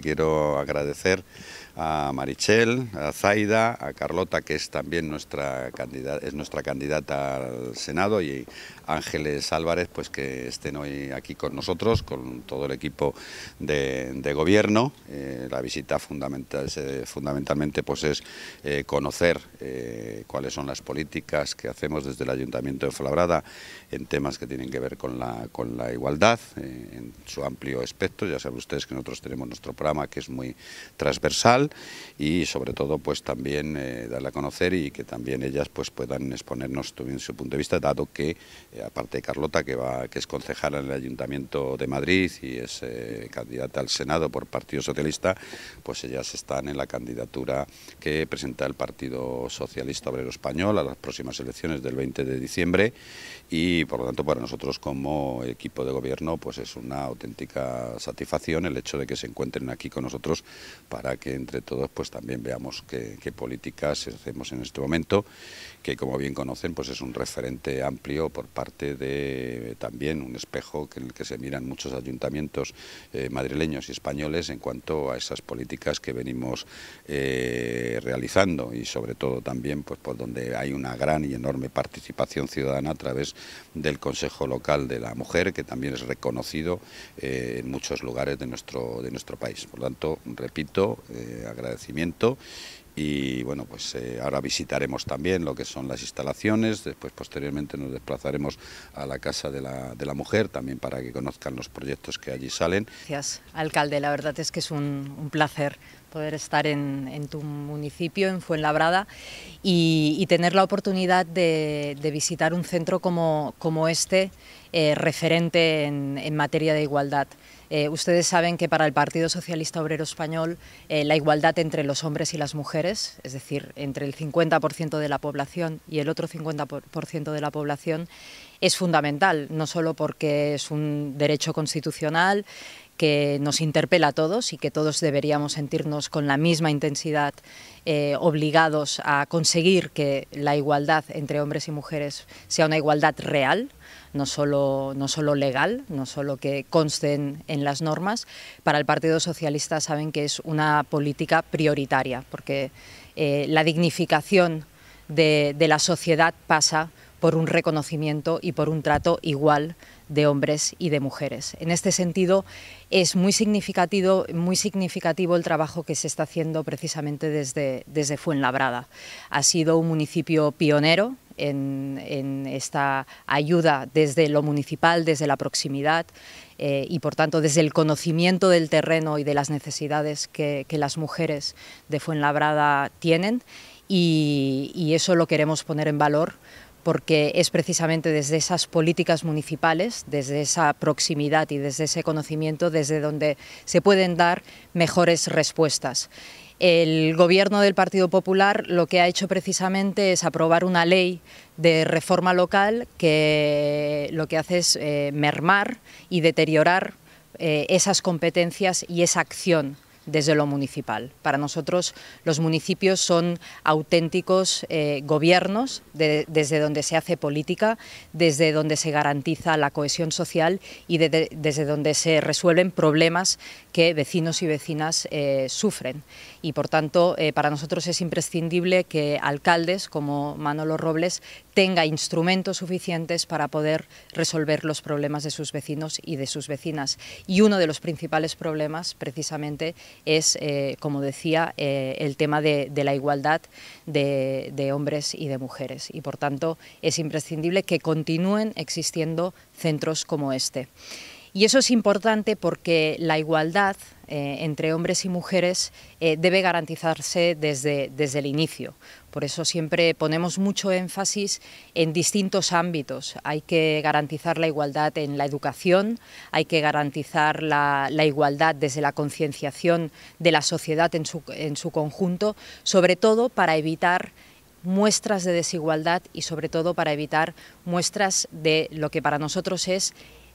quiero agradecer a Marichel, a Zaida, a Carlota, que es también nuestra candidata, es nuestra candidata al Senado, y Ángeles Álvarez, pues que estén hoy aquí con nosotros, con todo el equipo de, gobierno. Eh, la visita fundamental, fundamentalmente pues es eh, conocer eh, cuáles son las políticas que hacemos desde el Ayuntamiento de Flabrada en temas que tienen que ver con la, con la igualdad, en su amplio espectro. Ya saben ustedes que nosotros tenemos nuestro programa que es muy transversal y sobre todo pues también eh, darle a conocer y que también ellas pues puedan exponernos también su punto de vista, dado que eh, aparte de Carlota que va que es concejala en el Ayuntamiento de Madrid y es eh, candidata al Senado por Partido Socialista, pues ellas están en la candidatura que presenta el Partido Socialista Obrero Español a las próximas elecciones del 20 de diciembre y por lo tanto para nosotros como equipo de gobierno pues es una auténtica satisfacción el hecho de que se encuentren aquí con nosotros para que entre todos pues también veamos qué, políticas hacemos en este momento, que como bien conocen pues es un referente amplio por parte de eh, también un espejo en el que se miran muchos ayuntamientos eh, madrileños y españoles en cuanto a esas políticas que venimos eh, realizando y sobre todo también pues por donde hay una gran y enorme participación ciudadana a través del Consejo Local de la Mujer que también es reconocido en muchos lugares de nuestro, de nuestro país. Por lo tanto, repito, eh, agradecimiento y bueno, pues eh, ahora visitaremos también lo que son las instalaciones, después posteriormente nos desplazaremos a la Casa de la, Mujer también para que conozcan los proyectos que allí salen. Gracias, alcalde, la verdad es que es un, placer poder estar en, tu municipio, en Fuenlabrada, y, tener la oportunidad de, visitar un centro como, este, eh, referente en materia de igualdad. Eh, ustedes saben que para el Partido Socialista Obrero Español eh, la igualdad entre los hombres y las mujeres, es decir, entre el 50% de la población y el otro 50% de la población, es fundamental, no solo porque es un derecho constitucional que nos interpela a todos y que todos deberíamos sentirnos con la misma intensidad eh, obligados a conseguir que la igualdad entre hombres y mujeres sea una igualdad real, no solo, legal, no solo que consten en las normas, para el Partido Socialista saben que es una política prioritaria, porque eh, la dignificación de, la sociedad pasa por un reconocimiento y por un trato igual de hombres y de mujeres. En este sentido, es muy significativo, muy significativo el trabajo que se está haciendo precisamente desde, desde Fuenlabrada. Ha sido un municipio pionero en, esta ayuda desde lo municipal, desde la proximidad eh, y por tanto desde el conocimiento del terreno y de las necesidades que, las mujeres de Fuenlabrada tienen y eso lo queremos poner en valor porque es precisamente desde esas políticas municipales, desde esa proximidad y desde ese conocimiento, desde donde se pueden dar mejores respuestas. El gobierno del Partido Popular lo que ha hecho precisamente es aprobar una ley de reforma local que lo que hace es eh, mermar y deteriorar eh, esas competencias y esa acción desde lo municipal. Para nosotros los municipios son auténticos eh, gobiernos desde donde se hace política, desde donde se garantiza la cohesión social y desde donde se resuelven problemas que vecinos y vecinas eh, sufren. Y por tanto, eh, para nosotros es imprescindible que alcaldes como Manolo Robles tenga instrumentos suficientes para poder resolver los problemas de sus vecinos y de sus vecinas. Y uno de los principales problemas precisamente es, eh, como decía, eh, el tema de, la igualdad de, hombres y de mujeres. Y por tanto es imprescindible que continúen existiendo centros como este. Y eso es importante porque la igualdad eh, entre hombres y mujeres eh, debe garantizarse desde, desde el inicio. Por eso siempre ponemos mucho énfasis en distintos ámbitos. Hay que garantizar la igualdad en la educación, hay que garantizar la, igualdad desde la concienciación de la sociedad en su, en su conjunto, sobre todo para evitar muestras de desigualdad y sobre todo para evitar muestras de lo que para nosotros es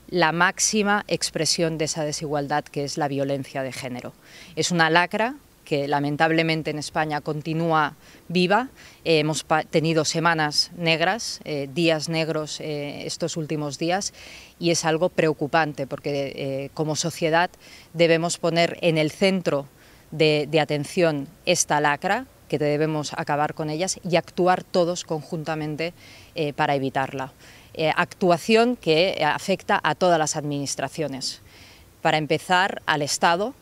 la máxima expresión de esa desigualdad que es la violencia de género. Es una lacra que lamentablemente en España continúa viva. hemos tenido semanas negras, eh, días negros eh, estos últimos días y es algo preocupante porque eh, como sociedad debemos poner en el centro de atención esta lacra, que debemos acabar con ellas y actuar todos conjuntamente para evitarla. Eh, actuación que afecta a todas las administraciones. Para empezar, al Estado,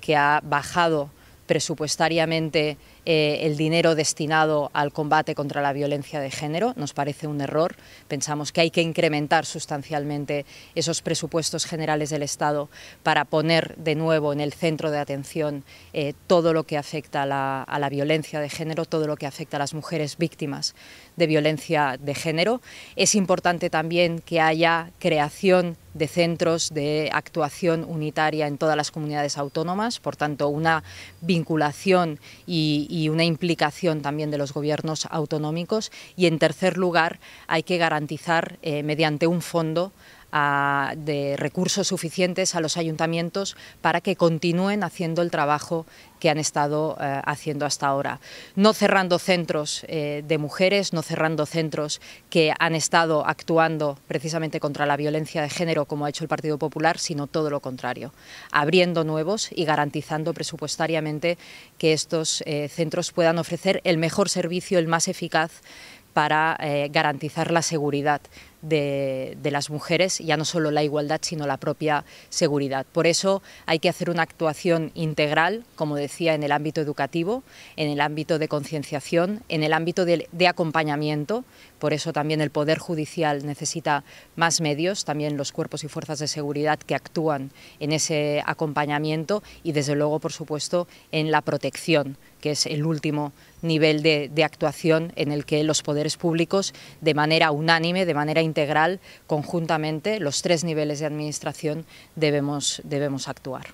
que ha bajado presupuestariamente eh, el dinero destinado al combate contra la violencia de género. Nos parece un error. Pensamos que hay que incrementar sustancialmente esos presupuestos generales del Estado para poner de nuevo en el centro de atención eh, todo lo que afecta a la violencia de género, todo lo que afecta a las mujeres víctimas de violencia de género. Es importante también que haya creación de centros de actuación unitaria en todas las comunidades autónomas, por tanto una vinculación y, una implicación también de los gobiernos autonómicos y en tercer lugar hay que garantizar eh, mediante un fondo de recursos suficientes a los ayuntamientos para que continúen haciendo el trabajo que han estado eh, haciendo hasta ahora. No cerrando centros eh, de mujeres, no cerrando centros que han estado actuando precisamente contra la violencia de género como ha hecho el Partido Popular, sino todo lo contrario, abriendo nuevos y garantizando presupuestariamente que estos eh, centros puedan ofrecer el mejor servicio, el más eficaz para eh, garantizar la seguridad de, las mujeres, ya no solo la igualdad, sino la propia seguridad. Por eso hay que hacer una actuación integral, como decía, en el ámbito educativo, en el ámbito de concienciación, en el ámbito de acompañamiento. Por eso también el Poder Judicial necesita más medios, también los cuerpos y fuerzas de seguridad que actúan en ese acompañamiento y, desde luego, por supuesto, en la protección que es el último nivel de, actuación en el que los poderes públicos, de manera unánime, de manera integral, conjuntamente, los tres niveles de administración debemos, debemos actuar.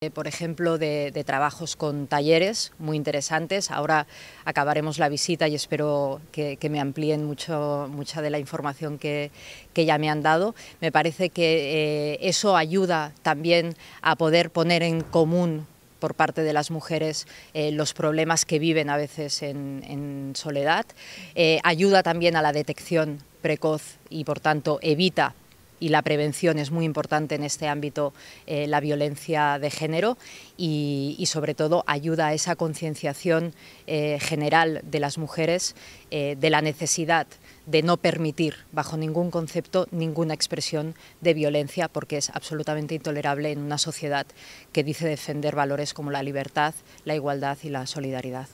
Eh, por ejemplo, de, trabajos con talleres muy interesantes. Ahora acabaremos la visita y espero que, me amplíen mucho, mucha de la información que, ya me han dado. Me parece que eh, eso ayuda también a poder poner en común por parte de las mujeres eh, los problemas que viven a veces en, soledad, eh, ayuda también a la detección precoz y por tanto evita y la prevención es muy importante en este ámbito, eh, la violencia de género y, sobre todo ayuda a esa concienciación eh, general de las mujeres eh, de la necesidad de no permitir bajo ningún concepto ninguna expresión de violencia porque es absolutamente intolerable en una sociedad que dice defender valores como la libertad, la igualdad y la solidaridad.